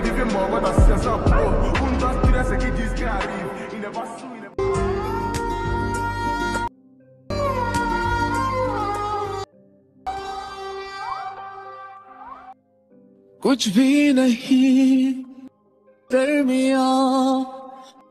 But if you more, what I says up, bro. Un, dos, tres, aquí, this guy, in the bus, in the कुछ भी नहीं दरमिया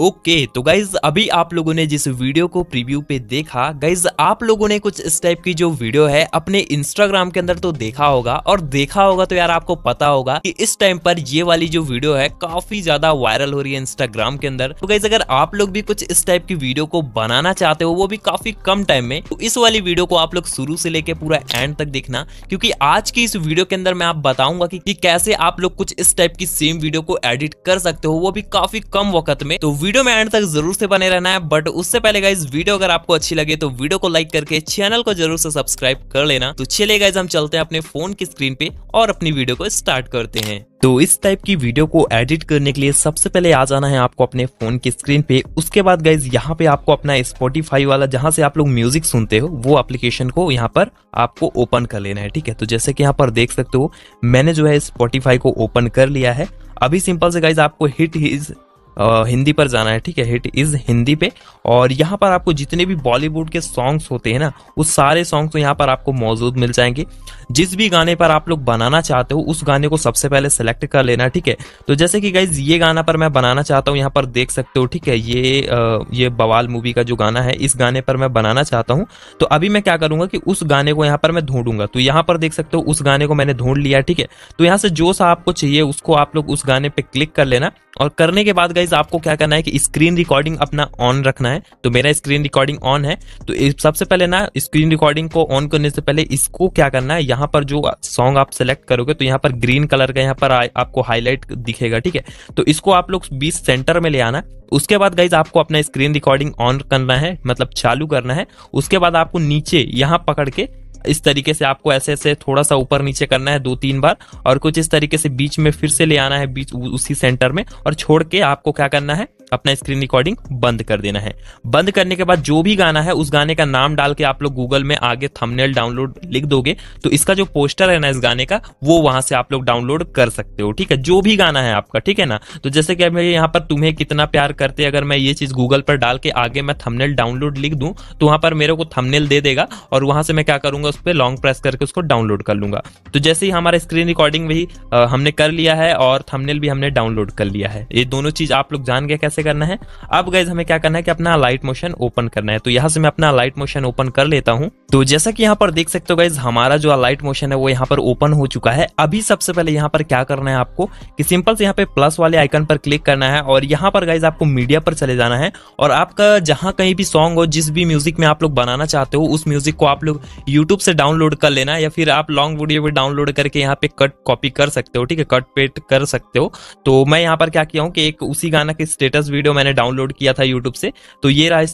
okay okay, तो guys अभी आप लोगों ने जिस वीडियो को प्रीव्यू पे देखा गाइज आप लोगों ने कुछ इस टाइप की जो वीडियो है अपने इंस्टाग्राम के अंदर तो देखा होगा और देखा होगा तो यार आपको पता होगा कि इस टाइम पर ये वाली जो वीडियो है काफी ज्यादा वायरल हो रही है इंस्टाग्राम के अंदर तो गाइज अगर आप लोग भी कुछ इस टाइप की वीडियो को बनाना चाहते हो वो भी काफी कम टाइम में तो इस वाली वीडियो को आप लोग शुरू से लेके पूरा एंड तक देखना क्योंकि आज की इस वीडियो के अंदर मैं आप बताऊंगा की कैसे आप लोग कुछ इस टाइप की सेम वीडियो को एडिट कर सकते हो वो भी काफी कम वक्त में तो वीडियो में एंड तक जरूर से बने रहना है बट उससे पहले गाइज वीडियो अगर आपको अच्छी लगे तो वीडियो को लाइक करके चैनल को जरूर से सब्सक्राइब कर लेना तो चले गाइज हम चलते हैं अपने फोन की स्क्रीन पे और अपनी वीडियो को स्टार्ट करते हैं तो इस टाइप की वीडियो को एडिट करने के लिए सबसे पहले आ जाना है आपको अपने फोन की स्क्रीन पे उसके बाद गाइज यहाँ पे आपको अपना स्पॉटीफाई वाला जहाँ से आप लोग म्यूजिक सुनते हो वो एप्लीकेशन को यहाँ पर आपको ओपन कर लेना है ठीक है तो जैसे कि यहाँ पर देख सकते हो मैंने जो है स्पॉटीफाई को ओपन कर लिया है अभी सिंपल से गाइज आपको हिट हिज हिंदी पर जाना है ठीक है हिट इज हिंदी पे और यहाँ पर आपको जितने भी बॉलीवुड के सॉन्ग्स होते हैं ना उस सारे सॉन्ग्स तो यहाँ पर आपको मौजूद मिल जाएंगे जिस भी गाने पर आप लोग बनाना चाहते हो उस गाने को सबसे पहले सेलेक्ट कर लेना ठीक है तो जैसे कि गाइज ये गाना पर मैं बनाना चाहता हूँ यहाँ पर देख सकते हो ठीक है ये आ, ये बवाल मूवी का जो गाना है इस गाने पर मैं बनाना चाहता हूँ तो अभी मैं क्या करूंगा कि उस गाने को यहाँ पर मैं ढूंढूंगा तो यहाँ पर देख सकते हो उस गाने को मैंने ढूंढ लिया ठीक है तो यहाँ से जो सा आपको चाहिए उसको आप लोग उस गाने पर क्लिक कर लेना और करने के बाद गाइज आपको क्या करना है कि स्क्रीन रिकॉर्डिंग अपना ऑन रखना है तो मेरा स्क्रीन रिकॉर्डिंग ऑन है तो सबसे पहले ना स्क्रीन रिकॉर्डिंग को ऑन करने से पहले इसको क्या करना है यहाँ पर जो सॉन्ग आप सेलेक्ट करोगे तो यहाँ पर ग्रीन कलर का यहाँ पर आ, आपको हाईलाइट दिखेगा ठीक है तो इसको आप लोग बीस सेंटर में ले आना उसके बाद गाइज आपको अपना स्क्रीन रिकॉर्डिंग ऑन करना है मतलब चालू करना है उसके बाद आपको नीचे यहाँ पकड़ के इस तरीके से आपको ऐसे ऐसे थोड़ा सा ऊपर नीचे करना है दो तीन बार और कुछ इस तरीके से बीच में फिर से ले आना है बीच उसी सेंटर में और छोड़ के आपको क्या करना है अपना स्क्रीन रिकॉर्डिंग बंद कर देना है बंद करने के बाद जो भी गाना है उस गाने का नाम डाल के आप लोग गूगल में आगे थंबनेल डाउनलोड लिख दोगे तो इसका जो पोस्टर है ना इस गाने का वो वहां से आप लोग डाउनलोड कर सकते हो ठीक है जो भी गाना है आपका ठीक है ना तो जैसे कि मेरे यहाँ पर तुम्हें कितना प्यार करते अगर मैं ये चीज गूगल पर डाल के आगे मैं थंबनेल डाउनलोड लिख दूं तो वहां पर मेरे को थंबनेल दे देगा और वहां से मैं क्या करूंगा उस पर लॉन्ग प्रेस करके उसको डाउनलोड कर लूंगा तो जैसे ही हमारा स्क्रीन रिकॉर्डिंग भी हमने कर लिया है और थंबनेल भी हमने डाउनलोड कर लिया है ये दोनों चीज आप लोग जान गए कैसे करना है अब गाइज हमें क्या करना है कि अपना लाइट मोशन ओपन करना है तो यहाँ से मैं अपना लाइट मोशन ओपन कर लेता हूँ तो जैसा कि यहाँ पर देख सकते हो गाइज हमारा जो लाइट मोशन है वो यहाँ पर ओपन हो चुका है अभी सबसे पहले यहाँ पर क्या करना है आपको कि सिंपल से यहाँ पे प्लस वाले आइकन पर क्लिक करना है और यहाँ पर गाइज आपको मीडिया पर चले जाना है और आपका जहाँ कहीं भी सॉन्ग हो जिस भी म्यूजिक में आप लोग बनाना चाहते हो उस म्यूजिक को आप लोग यूट्यूब से डाउनलोड कर लेना या फिर आप लॉन्ग वीडियो भी डाउनलोड करके यहाँ पे कट कॉपी कर सकते हो ठीक है कट पेट कर सकते हो तो मैं यहाँ पर क्या किया हूँ कि एक उसी गाना के स्टेटस वीडियो मैंने डाउनलोड किया था यूट्यूब से तो ये रहा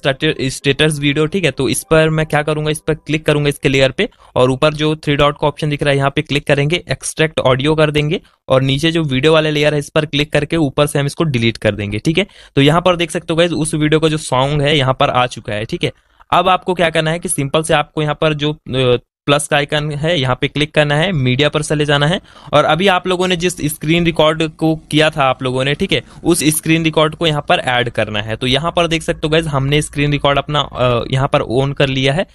स्टेटस वीडियो ठीक है तो इस पर मैं क्या करूंगा इस पर क्लिक करूंगा इसके लेयर पे और ऊपर जो थ्री डॉट का ऑप्शन दिख रहा है यहाँ पे क्लिक करेंगे एक्सट्रैक्ट ऑडियो कर देंगे और नीचे जो वीडियो वाले लेयर है इस पर क्लिक करके ऊपर से हम इसको डिलीट कर देंगे ठीक है तो यहाँ पर देख सकते हो गाइज उस वीडियो का जो सॉन्ग है यहाँ पर आ चुका है ठीक है अब आपको क्या करना है कि सिंपल से आपको यहाँ पर जो प्लस का आइकन है यहाँ पे क्लिक करना है मीडिया पर चले जाना है और अभी आप लोगों ने जिस स्क्रीन रिकॉर्ड को किया था आप लोगों ने ठीक है उस स्क्रीन रिकॉर्ड को यहाँ पर ऐड करना है तो यहाँ पर देख सकते हो गैस हमने स्क्रीन रिकॉर्ड अपना यहाँ पर ऑन कर लिया है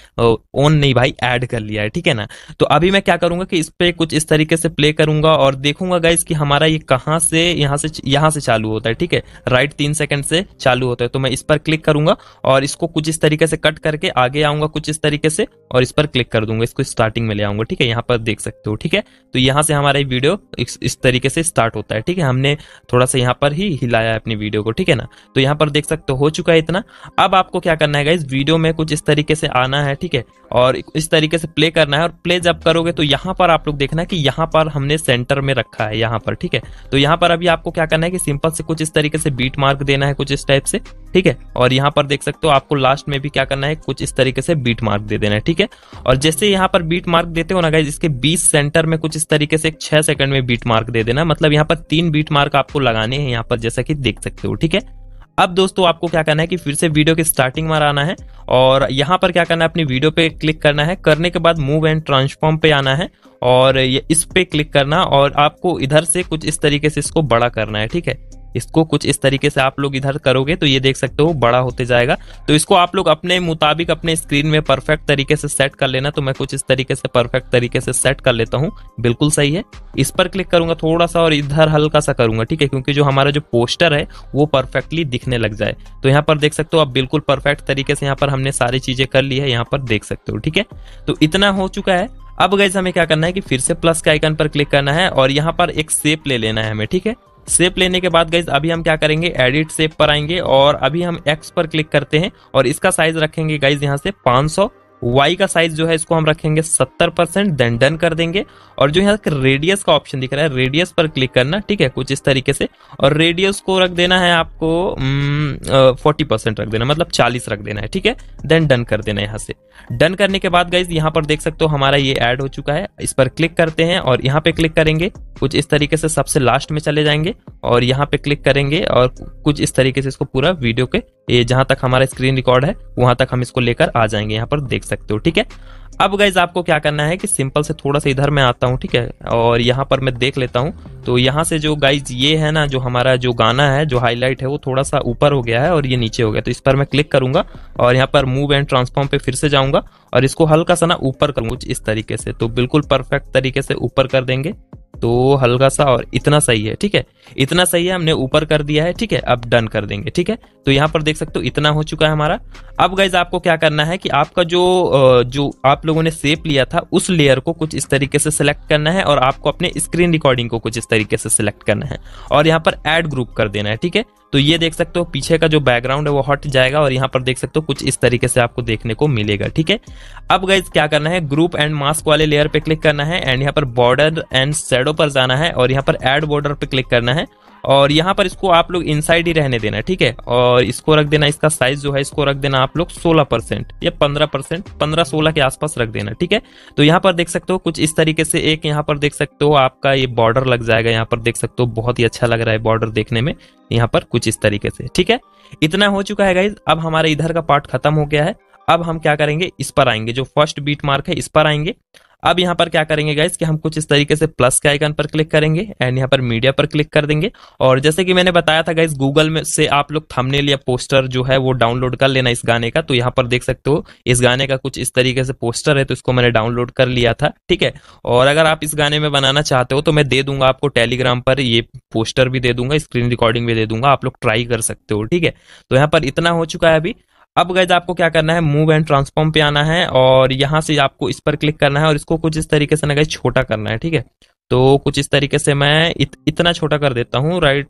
ऑन नहीं भाई ऐड कर लिया है ठीक है ना तो अभी मैं क्या करूंगा कि इस पर कुछ इस तरीके से प्ले करूंगा और देखूंगा गाइज कि हमारा ये कहाँ से यहाँ से यहाँ से चालू होता है ठीक है राइट तीन सेकेंड से चालू होता है तो मैं इस पर क्लिक करूंगा और इसको कुछ इस तरीके से कट करके आगे आऊंगा कुछ इस तरीके से और इस पर क्लिक कर दूंगा इसको स्टार्टिंग में ले आऊंगा ठीक है यहाँ पर देख सकते हो ठीक है तो यहाँ से हमारा वीडियो इस, तरीके से स्टार्ट होता है ठीक है हमने थोड़ा सा यहाँ पर ही हिलाया अपनी वीडियो को ठीक है ना तो यहाँ पर देख सकते हो चुका है इतना अब आपको क्या करना है इस वीडियो में कुछ इस तरीके से आना है ठीक है और इस तरीके से प्ले करना है और प्ले जब करोगे तो यहाँ पर आप लोग देखना कि यहाँ पर हमने सेंटर में रखा है यहाँ पर ठीक है तो यहाँ पर अभी आपको क्या करना है कि सिंपल से कुछ इस तरीके से बीट मार्क देना है कुछ इस टाइप से ठीक है और यहाँ पर देख सकते हो आपको लास्ट में भी क्या करना है कुछ इस तरीके से बीट मार्क दे देना है ठीक है और जैसे यहाँ पर बीट मार्क देते हो ना गाइज इसके बीच सेंटर में कुछ इस तरीके से छह सेकंड में बीट मार्क दे देना मतलब यहाँ पर तीन बीट मार्क आपको लगाने हैं यहाँ पर जैसा कि देख सकते हो ठीक है अब दोस्तों आपको क्या करना है कि फिर से वीडियो के स्टार्टिंग में आना है और यहाँ पर क्या करना है अपनी वीडियो पे क्लिक करना है करने के बाद मूव एंड ट्रांसफॉर्म पे आना है और इस पे क्लिक करना और आपको इधर से कुछ इस तरीके से इसको बड़ा करना है ठीक है इसको कुछ इस तरीके से आप लोग इधर करोगे तो ये देख सकते हो बड़ा होते जाएगा तो इसको आप लोग अपने मुताबिक अपने स्क्रीन में परफेक्ट तरीके से सेट कर लेना तो मैं कुछ इस तरीके से परफेक्ट तरीके से सेट कर लेता हूँ बिल्कुल सही है इस पर क्लिक करूंगा थोड़ा सा और इधर हल्का सा करूंगा ठीक है क्योंकि जो हमारा जो पोस्टर है वो परफेक्टली दिखने लग जाए तो यहाँ पर देख सकते हो आप बिल्कुल परफेक्ट तरीके से यहाँ पर हमने सारी चीजें कर ली है यहाँ पर देख सकते हो ठीक है तो इतना हो चुका है अब गैस हमें क्या करना है कि फिर से प्लस के आइकन पर क्लिक करना है और यहाँ पर एक सेप ले लेना है हमें ठीक है सेप लेने के बाद गाइज अभी हम क्या करेंगे एडिट सेप पर आएंगे और अभी हम एक्स पर क्लिक करते हैं और इसका साइज रखेंगे गाइज यहाँ से 500 वाई का साइज जो है इसको हम रखेंगे सत्तर परसेंट देन डन कर देंगे और जो यहाँ रेडियस का ऑप्शन दिख रहा है रेडियस पर क्लिक करना ठीक है कुछ इस तरीके से और रेडियस को रख देना है आपको फोर्टी हम्म, परसेंट रख देना मतलब चालीस रख देना है ठीक है देन डन कर देना है यहाँ से डन करने के बाद गाइज यहाँ पर देख सकते हो हमारा ये एड हो चुका है इस पर क्लिक करते हैं और यहाँ पे क्लिक करेंगे कुछ इस तरीके से सबसे लास्ट में चले जाएंगे और यहाँ पे क्लिक करेंगे और कुछ इस तरीके से इसको पूरा वीडियो के ये जहां तक हमारा स्क्रीन रिकॉर्ड है वहां तक हम इसको लेकर आ जाएंगे यहाँ पर देख सकते हो ठीक है अब गाइज आपको क्या करना है कि सिंपल से थोड़ा सा इधर मैं आता हूँ ठीक है और यहाँ पर मैं देख लेता हूँ तो यहाँ से जो गाइज ये है ना जो हमारा जो गाना है जो हाईलाइट है वो थोड़ा सा ऊपर हो गया है और ये नीचे हो गया तो इस पर मैं क्लिक करूंगा और यहाँ पर मूव एंड ट्रांसफॉर्म पे फिर से जाऊंगा और इसको हल्का सा ना ऊपर करूँ कुछ इस तरीके से तो बिल्कुल परफेक्ट तरीके से ऊपर कर देंगे तो हल्का सा और इतना सही है ठीक है इतना सही है हमने ऊपर कर दिया है ठीक है अब डन कर देंगे ठीक है तो यहाँ पर देख सकते हो इतना हो चुका है हमारा अब गाइज आपको क्या करना है कि आपका जो जो आप लोगों ने सेप लिया था उस लेयर को कुछ इस तरीके से सिलेक्ट करना है और आपको अपने स्क्रीन रिकॉर्डिंग को कुछ इस तरीके से सिलेक्ट करना है और यहाँ पर एड ग्रुप कर देना है ठीक है तो ये देख सकते हो पीछे का जो बैकग्राउंड है वो हट जाएगा और यहाँ पर देख सकते हो कुछ इस तरीके से आपको देखने को मिलेगा ठीक है अब गाइज क्या करना है ग्रुप एंड मास्क वाले लेयर पे क्लिक करना है एंड यहाँ पर बॉर्डर एंड सेडो पर जाना है और यहाँ पर एड बॉर्डर पे क्लिक करना है और यहाँ पर इसको आप लोग इनसाइड ही रहने देना ठीक है और इसको रख देना इसका साइज जो है इसको रख देना आप लोग सोलह परसेंट या पंद्रह परसेंट पंद्रह सोलह के आसपास रख देना ठीक है तो यहाँ पर देख सकते हो कुछ इस तरीके से एक यहाँ पर देख सकते हो आपका ये बॉर्डर लग जाएगा यहाँ पर देख सकते हो बहुत ही अच्छा लग रहा है बॉर्डर देखने में यहाँ पर कुछ इस तरीके से ठीक है इतना हो चुका है गाइज अब हमारा इधर का पार्ट खत्म हो गया है अब हम क्या करेंगे इस पर आएंगे जो फर्स्ट बीट मार्क है इस पर आएंगे अब यहाँ पर क्या करेंगे गाइज कि हम कुछ इस तरीके से प्लस के आइकन पर क्लिक करेंगे एंड यहाँ पर मीडिया पर क्लिक कर देंगे और जैसे कि मैंने बताया था गाइज गूगल में से आप लोग थंबनेल या पोस्टर जो है वो डाउनलोड कर लेना इस गाने का तो यहाँ पर देख सकते हो इस गाने का कुछ इस तरीके से पोस्टर है तो इसको मैंने डाउनलोड कर लिया था ठीक है और अगर आप इस गाने में बनाना चाहते हो तो मैं दे दूंगा आपको टेलीग्राम पर ये पोस्टर भी दे दूंगा स्क्रीन रिकॉर्डिंग भी दे दूंगा आप लोग ट्राई कर सकते हो ठीक है तो यहाँ पर इतना हो चुका है अभी अब गैज आपको क्या करना है मूव एंड ट्रांसफॉर्म पे आना है और यहाँ से आपको इस पर क्लिक करना है और इसको कुछ इस तरीके से ना गैज छोटा करना है ठीक है तो कुछ इस तरीके से मैं इत, इतना छोटा कर देता हूँ राइट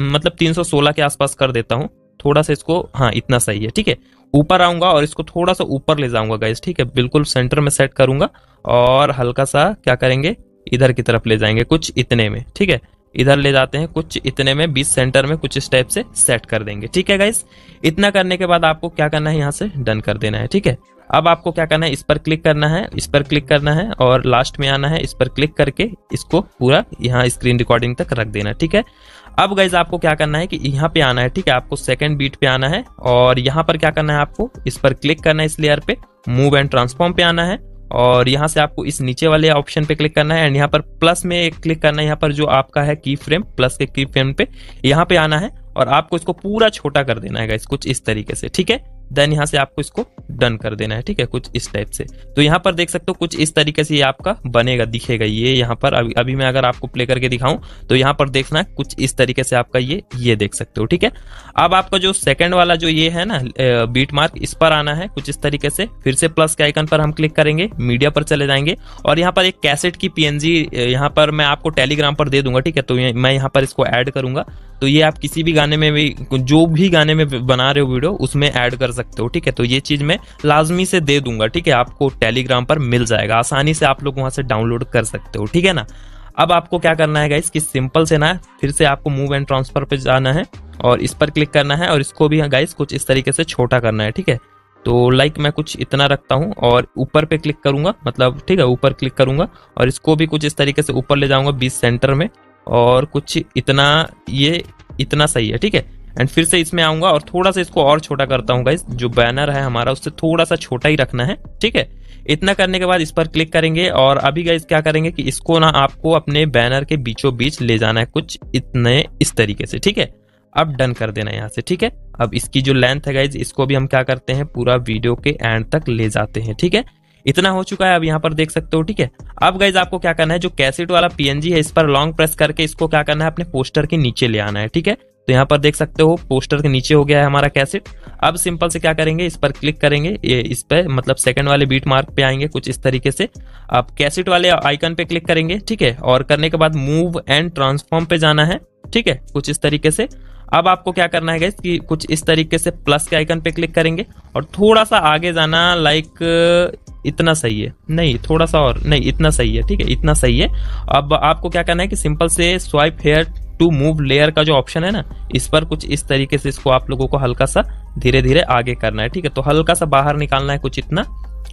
मतलब 316 के आसपास कर देता हूँ थोड़ा सा इसको हाँ इतना सही है ठीक है ऊपर आऊंगा और इसको थोड़ा सा ऊपर ले जाऊंगा गैज ठीक है बिल्कुल सेंटर में सेट करूंगा और हल्का सा क्या करेंगे इधर की तरफ ले जाएंगे कुछ इतने में ठीक है इधर ले जाते हैं कुछ इतने में बीस सेंटर में कुछ इस टाइप से सेट कर देंगे ठीक है गाइस इतना करने के बाद आपको क्या करना है यहाँ से डन कर देना है ठीक है अब आपको क्या करना है इस पर क्लिक करना है इस पर क्लिक करना है और लास्ट में आना है इस पर क्लिक करके इसको पूरा यहाँ स्क्रीन रिकॉर्डिंग तक रख देना ठीक है अब गाइज आपको क्या करना है कि यहाँ पे आना है ठीक है आपको सेकंड बीट पे आना है और यहाँ पर क्या करना है आपको इस पर क्लिक करना है इस लेयर पे मूव एंड ट्रांसफॉर्म पे आना है और यहाँ से आपको इस नीचे वाले ऑप्शन पे क्लिक करना है एंड यहाँ पर प्लस में क्लिक करना है यहाँ पर जो आपका है की फ्रेम प्लस के की फ्रेम पे यहाँ पे आना है और आपको इसको पूरा छोटा कर देना है कुछ इस तरीके से ठीक है देन यहाँ से आपको इसको डन कर देना है ठीक है कुछ इस टाइप से तो यहाँ पर देख सकते हो कुछ इस तरीके से ये आपका बनेगा दिखेगा ये यहाँ पर अभी अभी मैं अगर आपको प्ले करके दिखाऊं तो यहाँ पर देखना है कुछ इस तरीके से आपका ये ये देख सकते हो ठीक है अब आपका जो सेकंड वाला जो ये है ना बीट मार्क इस पर आना है कुछ इस तरीके से फिर से प्लस के आइकन पर हम क्लिक करेंगे मीडिया पर चले जाएंगे और यहाँ पर एक कैसेट की पीएनजी यहाँ पर मैं आपको टेलीग्राम पर दे दूंगा ठीक है तो मैं यहाँ पर इसको एड करूंगा तो ये आप किसी भी गाने में भी जो भी गाने में बना रहे हो वीडियो उसमें ऐड कर सकते हो ठीक है तो ये चीज मैं लाजमी से दे दूंगा ठीक है आपको टेलीग्राम पर मिल जाएगा आसानी से आप लोग वहां से डाउनलोड कर सकते हो ठीक है ना अब आपको क्या करना है गाइस कि सिंपल से ना फिर से आपको मूव एंड ट्रांसफर पे जाना है और इस पर क्लिक करना है और इसको भी गाइस हाँ कुछ इस तरीके से छोटा करना है ठीक है तो लाइक मैं कुछ इतना रखता हूँ और ऊपर पे क्लिक करूंगा मतलब ठीक है ऊपर क्लिक करूंगा और इसको भी कुछ इस तरीके से ऊपर ले जाऊंगा बीस सेंटर में और कुछ इतना ये इतना सही है ठीक है एंड फिर से इसमें आऊंगा और थोड़ा सा इसको और छोटा करता हूँ गाइज जो बैनर है हमारा उससे थोड़ा सा छोटा ही रखना है ठीक है इतना करने के बाद इस पर क्लिक करेंगे और अभी गाइज क्या करेंगे कि इसको ना आपको अपने बैनर के बीचों बीच ले जाना है कुछ इतने इस तरीके से ठीक है अब डन कर देना यहाँ से ठीक है अब इसकी जो लेंथ है गाइज इसको भी हम क्या करते हैं पूरा वीडियो के एंड तक ले जाते हैं ठीक है इतना हो चुका है अब यहाँ पर देख सकते हो ठीक है अब गाइज आपको क्या करना है जो कैसेट वाला पीएनजी है इस पर लॉन्ग प्रेस करके इसको क्या करना है अपने पोस्टर के नीचे ले आना है ठीक है तो यहाँ पर देख सकते हो पोस्टर के नीचे हो गया है हमारा कैसेट अब सिंपल से क्या करेंगे इस पर क्लिक करेंगे ये इस पर मतलब सेकंड वाले बीट मार्क पे आएंगे कुछ इस तरीके से आप कैसेट वाले आइकन पे क्लिक करेंगे ठीक है और करने के बाद मूव एंड ट्रांसफॉर्म पे जाना है ठीक है कुछ इस तरीके से अब आपको क्या करना है कि कुछ इस तरीके से प्लस के आइकन पे क्लिक करेंगे और थोड़ा सा आगे जाना लाइक इतना सही है नहीं थोड़ा सा और नहीं इतना सही है ठीक है इतना सही है अब आपको क्या करना है कि सिंपल से swipe here to move layer का जो ऑप्शन है ना इस पर कुछ इस तरीके से इसको आप लोगों को हल्का सा धीरे धीरे आगे करना है ठीक है तो हल्का सा बाहर निकालना है कुछ इतना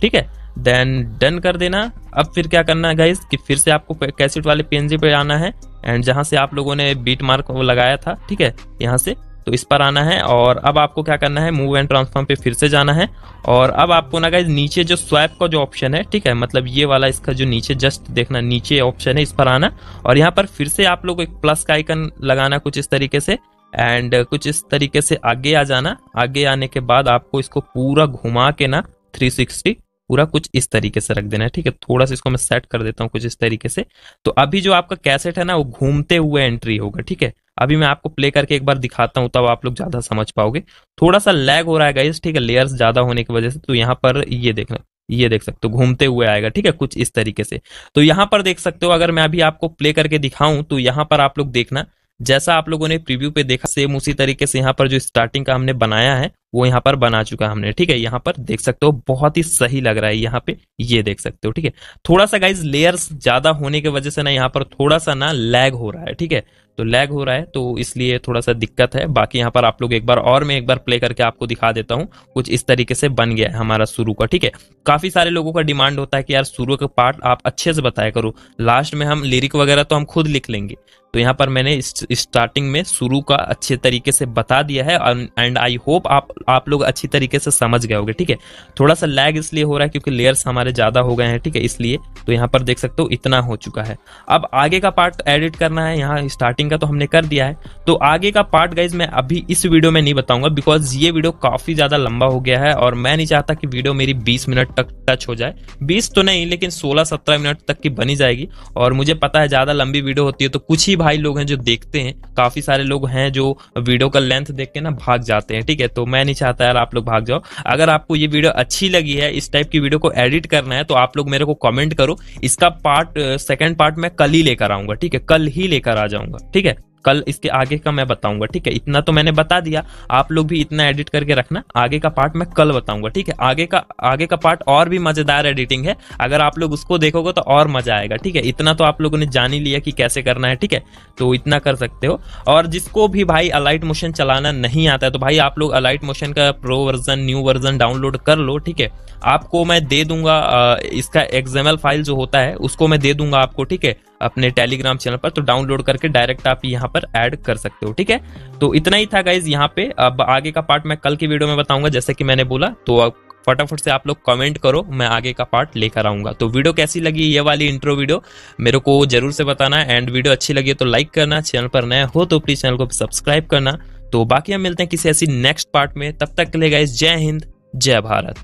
ठीक है देन डन कर देना अब फिर क्या करना है गाइज कि फिर से आपको कैसेट वाले पेनजी पे आना है एंड जहां से आप लोगों ने बीट मार्क लगाया था ठीक है यहाँ से तो इस पर आना है और अब आपको क्या करना है मूव एंड ट्रांसफॉर्म पे फिर से जाना है और अब आपको ना गाइज नीचे जो स्वैप का जो ऑप्शन है ठीक है मतलब ये वाला इसका जो नीचे जस्ट देखना नीचे ऑप्शन है इस पर आना और यहाँ पर फिर से आप लोग एक प्लस का आइकन लगाना कुछ इस तरीके से एंड कुछ इस तरीके से आगे आ जाना आगे आने के बाद आपको इसको पूरा घुमा के ना 360 पूरा कुछ इस तरीके से रख देना है ठीक है थोड़ा सा इसको मैं सेट कर देता हूँ कुछ इस तरीके से तो अभी जो आपका कैसेट है ना वो घूमते हुए एंट्री होगा ठीक है अभी मैं आपको प्ले करके एक बार दिखाता हूँ तब आप लोग ज़्यादा समझ पाओगे थोड़ा सा लैग हो रहा है गाइज ठीक है लेयर्स ज़्यादा होने की वजह से तो यहाँ पर ये देखना ये देख सकते हो घूमते हुए आएगा ठीक है कुछ इस तरीके से तो यहाँ पर देख सकते हो अगर मैं अभी आपको प्ले करके दिखाऊं तो यहाँ पर आप लोग देखना जैसा आप लोगों ने प्रीव्यू पे देखा सेम उसी तरीके से यहाँ पर जो स्टार्टिंग का हमने बनाया है वो यहाँ पर बना चुका हमने ठीक है यहाँ पर देख सकते हो बहुत ही सही लग रहा है यहाँ पे ये देख सकते हो ठीक है थोड़ा सा गाइज लेयर्स ज्यादा होने की वजह से ना यहाँ पर थोड़ा सा ना लैग हो रहा है ठीक है तो लैग हो रहा है तो इसलिए थोड़ा सा दिक्कत है बाकी यहाँ पर आप लोग एक बार और मैं एक बार प्ले करके आपको दिखा देता हूँ कुछ इस तरीके से बन गया है हमारा शुरू का ठीक है काफ़ी सारे लोगों का डिमांड होता है कि यार शुरू का पार्ट आप अच्छे से बताया करो लास्ट में हम लिरिक वगैरह तो हम खुद लिख लेंगे तो यहाँ पर मैंने स्टार्टिंग में शुरू का अच्छे तरीके से बता दिया है एंड आई होप आप आप लोग अच्छी तरीके से समझ गए होगे ठीक है थोड़ा सा लैग इसलिए हो रहा है क्योंकि लेयर्स हमारे ज़्यादा हो गए हैं ठीक है इसलिए तो यहाँ पर देख सकते हो इतना हो चुका है अब आगे का पार्ट एडिट करना है यहाँ स्टार्टिंग का तो हमने कर दिया है तो आगे का पार्ट गाइज मैं अभी इस वीडियो में नहीं बताऊंगा बिकॉज ये वीडियो काफ़ी ज़्यादा लंबा हो गया है और मैं नहीं चाहता कि वीडियो मेरी बीस मिनट तक टच हो जाए बीस तो नहीं लेकिन सोलह सत्रह मिनट तक की बनी जाएगी और मुझे पता है ज़्यादा लंबी वीडियो होती है तो कुछ ही भाई लोग हैं जो देखते हैं काफी सारे लोग हैं जो वीडियो का लेंथ देख के ना भाग जाते हैं ठीक है तो मैं नहीं चाहता यार आप लोग भाग जाओ अगर आपको ये वीडियो अच्छी लगी है इस टाइप की वीडियो को एडिट करना है तो आप लोग मेरे को कॉमेंट करो इसका पार्ट सेकंड पार्ट मैं कल ही लेकर आऊंगा ठीक है कल ही लेकर आ जाऊंगा ठीक है कल इसके आगे का मैं बताऊंगा ठीक है इतना तो मैंने बता दिया आप लोग भी इतना एडिट करके रखना आगे का पार्ट मैं कल बताऊंगा ठीक है आगे का आगे का पार्ट और भी मजेदार एडिटिंग है अगर आप लोग उसको देखोगे तो और मजा आएगा ठीक है इतना तो आप लोगों ने जान ही लिया कि कैसे करना है ठीक है तो इतना कर सकते हो और जिसको भी भाई अलाइट मोशन चलाना नहीं आता है तो भाई आप लोग अलाइट मोशन का pro version new version download कर लो ठीक है आपको मैं दे दूंगा इसका एग्जामल फाइल जो होता है उसको मैं दे दूंगा आपको ठीक है अपने टेलीग्राम चैनल पर तो डाउनलोड करके डायरेक्ट आप यहाँ पर ऐड कर सकते हो ठीक है तो इतना ही था गाइज यहाँ पे अब आगे का पार्ट मैं कल की वीडियो में बताऊंगा जैसे कि मैंने बोला तो अब फटाफट से आप लोग कमेंट करो मैं आगे का पार्ट लेकर आऊंगा तो वीडियो कैसी लगी ये वाली इंट्रो वीडियो मेरे को जरूर से बताना एंड वीडियो अच्छी लगी तो लाइक करना चैनल पर नया हो तो प्लीज चैनल को सब्सक्राइब करना तो बाकी हम मिलते हैं किसी ऐसी नेक्स्ट पार्ट में तब तक के लिए गाइज जय हिंद जय भारत